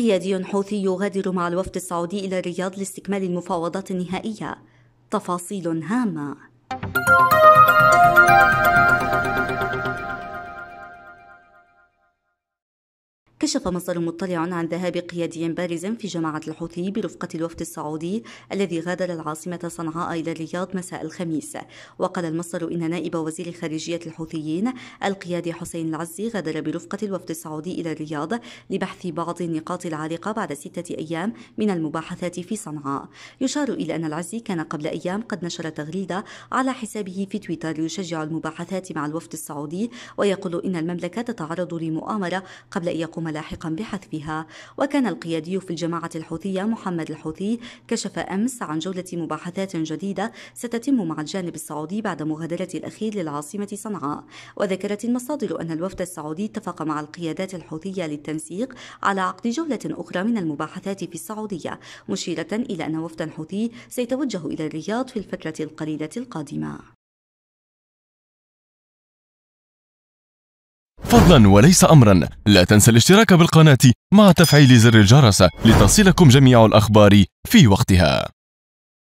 قيادي حوثي يغادر مع الوفد السعودي إلى الرياض لاستكمال المفاوضات النهائية تفاصيل هامة كشف مصدر مطلع عن ذهاب قيادي بارز في جماعة الحوثي برفقة الوفد السعودي الذي غادر العاصمة صنعاء إلى الرياض مساء الخميس وقال المصدر إن نائب وزير خارجية الحوثيين القيادي حسين العزي غادر برفقة الوفد السعودي إلى الرياض لبحث بعض النقاط العالقة بعد ستة أيام من المباحثات في صنعاء يشار إلى أن العزي كان قبل أيام قد نشر تغريدة على حسابه في تويتر يشجع المباحثات مع الوفد السعودي ويقول إن المملكة تتعرض لمؤامرة قبل أن يقوم لاحقا بحذفها وكان القيادي في الجماعة الحوثية محمد الحوثي كشف أمس عن جولة مباحثات جديدة ستتم مع الجانب السعودي بعد مغادرة الأخير للعاصمة صنعاء وذكرت المصادر أن الوفد السعودي اتفق مع القيادات الحوثية للتنسيق على عقد جولة أخرى من المباحثات في السعودية مشيرة إلى أن وفدا حوثي سيتوجه إلى الرياض في الفترة القليلة القادمة فضلا وليس أمرا لا تنسى الاشتراك بالقناة مع تفعيل زر الجرس لتصلكم جميع الأخبار في وقتها